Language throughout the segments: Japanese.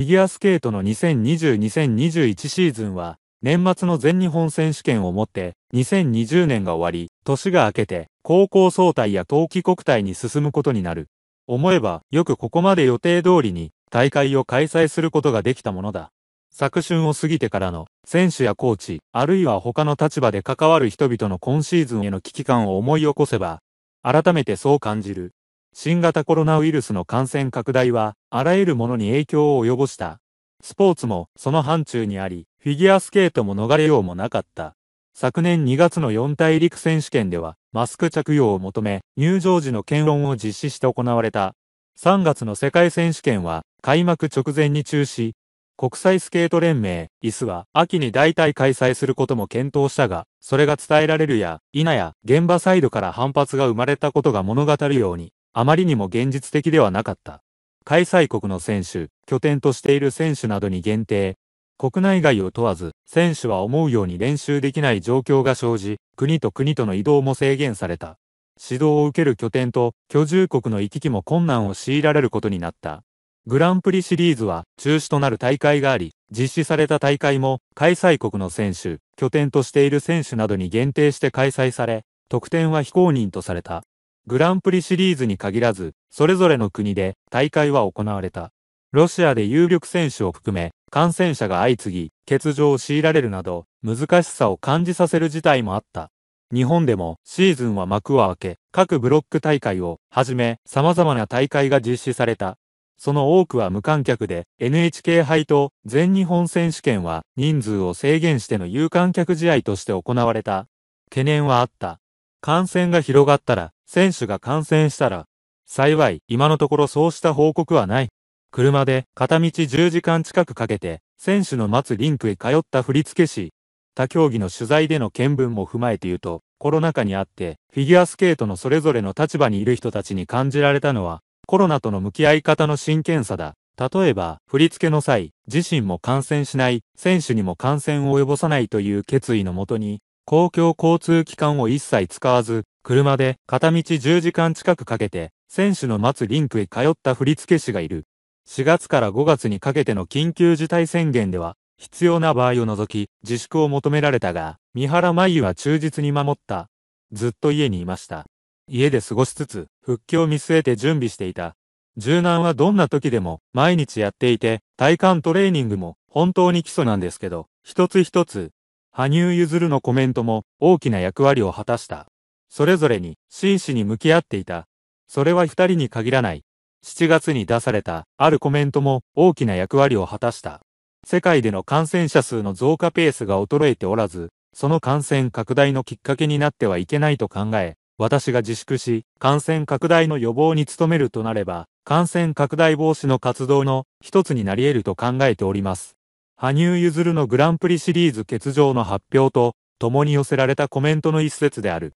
フィギュアスケートの2020-2021シーズンは、年末の全日本選手権をもって、2020年が終わり、年が明けて、高校総体や冬季国体に進むことになる。思えば、よくここまで予定通りに、大会を開催することができたものだ。昨春を過ぎてからの、選手やコーチ、あるいは他の立場で関わる人々の今シーズンへの危機感を思い起こせば、改めてそう感じる。新型コロナウイルスの感染拡大は、あらゆるものに影響を及ぼした。スポーツもその範疇にあり、フィギュアスケートも逃れようもなかった。昨年2月の四大陸選手権では、マスク着用を求め、入場時の検温を実施して行われた。3月の世界選手権は、開幕直前に中止。国際スケート連盟、イスは、秋に代替開催することも検討したが、それが伝えられるや、否や、現場サイドから反発が生まれたことが物語るように、あまりにも現実的ではなかった。開催国の選手、拠点としている選手などに限定、国内外を問わず、選手は思うように練習できない状況が生じ、国と国との移動も制限された。指導を受ける拠点と居住国の行き来も困難を強いられることになった。グランプリシリーズは中止となる大会があり、実施された大会も開催国の選手、拠点としている選手などに限定して開催され、得点は非公認とされた。グランプリシリーズに限らず、それぞれの国で大会は行われた。ロシアで有力選手を含め、感染者が相次ぎ、欠場を強いられるなど、難しさを感じさせる事態もあった。日本でもシーズンは幕を開け、各ブロック大会をはじめ、様々な大会が実施された。その多くは無観客で、NHK 杯と全日本選手権は人数を制限しての有観客試合として行われた。懸念はあった。感染が広がったら、選手が感染したら、幸い今のところそうした報告はない。車で片道10時間近くかけて、選手の待つリンクへ通った振付師。他競技の取材での見聞も踏まえて言うと、コロナ禍にあって、フィギュアスケートのそれぞれの立場にいる人たちに感じられたのは、コロナとの向き合い方の真剣さだ。例えば、振り付けの際、自身も感染しない、選手にも感染を及ぼさないという決意のもとに、公共交通機関を一切使わず、車で片道10時間近くかけて、選手の待つリンクへ通った振付師がいる。4月から5月にかけての緊急事態宣言では、必要な場合を除き、自粛を求められたが、三原真由は忠実に守った。ずっと家にいました。家で過ごしつつ、復帰を見据えて準備していた。柔軟はどんな時でも毎日やっていて、体幹トレーニングも本当に基礎なんですけど、一つ一つ、羽生結弦のコメントも大きな役割を果たした。それぞれに真摯に向き合っていた。それは二人に限らない。7月に出されたあるコメントも大きな役割を果たした。世界での感染者数の増加ペースが衰えておらず、その感染拡大のきっかけになってはいけないと考え、私が自粛し、感染拡大の予防に努めるとなれば、感染拡大防止の活動の一つになり得ると考えております。羽生結弦のグランプリシリーズ欠場の発表と、共に寄せられたコメントの一節である。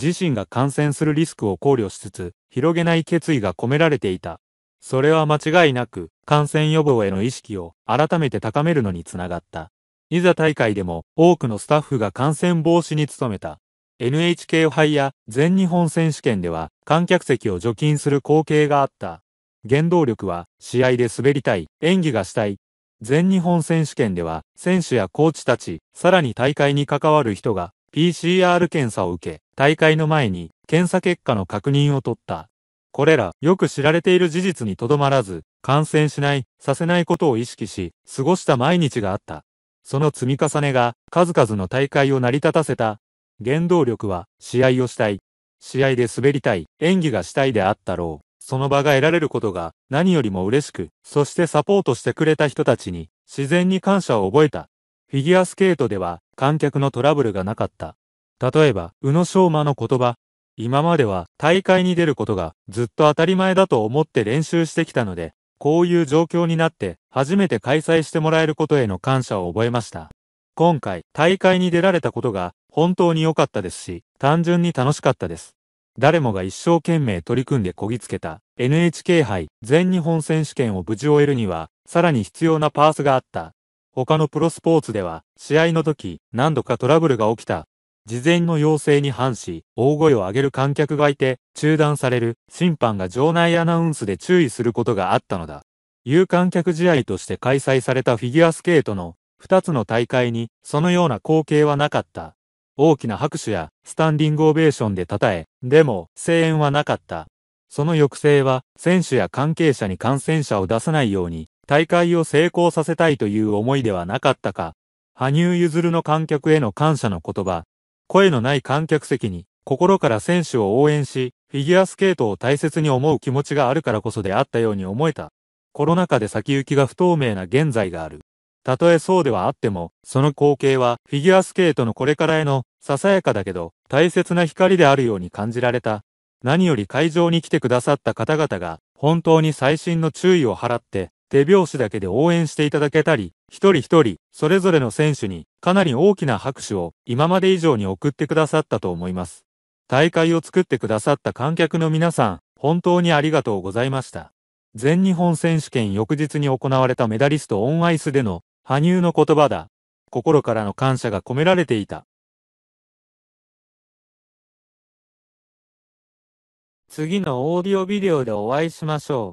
自身が感染するリスクを考慮しつつ、広げない決意が込められていた。それは間違いなく、感染予防への意識を改めて高めるのにつながった。いざ大会でも多くのスタッフが感染防止に努めた。NHK 杯や全日本選手権では観客席を除菌する光景があった。原動力は試合で滑りたい、演技がしたい。全日本選手権では選手やコーチたち、さらに大会に関わる人が PCR 検査を受け、大会の前に検査結果の確認を取った。これら、よく知られている事実にとどまらず、感染しない、させないことを意識し、過ごした毎日があった。その積み重ねが、数々の大会を成り立たせた。原動力は、試合をしたい。試合で滑りたい、演技がしたいであったろう。その場が得られることが、何よりも嬉しく、そしてサポートしてくれた人たちに、自然に感謝を覚えた。フィギュアスケートでは観客のトラブルがなかった。例えば、宇野昌磨の言葉。今までは大会に出ることがずっと当たり前だと思って練習してきたので、こういう状況になって初めて開催してもらえることへの感謝を覚えました。今回大会に出られたことが本当に良かったですし、単純に楽しかったです。誰もが一生懸命取り組んでこぎつけた NHK 杯全日本選手権を無事終えるには、さらに必要なパースがあった。他のプロスポーツでは、試合の時、何度かトラブルが起きた。事前の要請に反し、大声を上げる観客がいて、中断される、審判が場内アナウンスで注意することがあったのだ。有観客試合として開催されたフィギュアスケートの2つの大会に、そのような光景はなかった。大きな拍手やスタンディングオベーションで称え、でも声援はなかった。その抑制は選手や関係者に感染者を出さないように大会を成功させたいという思いではなかったか、羽生結弦の観客への感謝の言葉、声のない観客席に心から選手を応援し、フィギュアスケートを大切に思う気持ちがあるからこそであったように思えた。コロナ禍で先行きが不透明な現在がある。たとえそうではあっても、その光景はフィギュアスケートのこれからへのささやかだけど大切な光であるように感じられた。何より会場に来てくださった方々が本当に最新の注意を払って手拍子だけで応援していただけたり、一人一人、それぞれの選手にかなり大きな拍手を今まで以上に送ってくださったと思います。大会を作ってくださった観客の皆さん、本当にありがとうございました。全日本選手権翌日に行われたメダリストオンアイスでの羽生の言葉だ。心からの感謝が込められていた。次のオーディオビデオでお会いしましょう。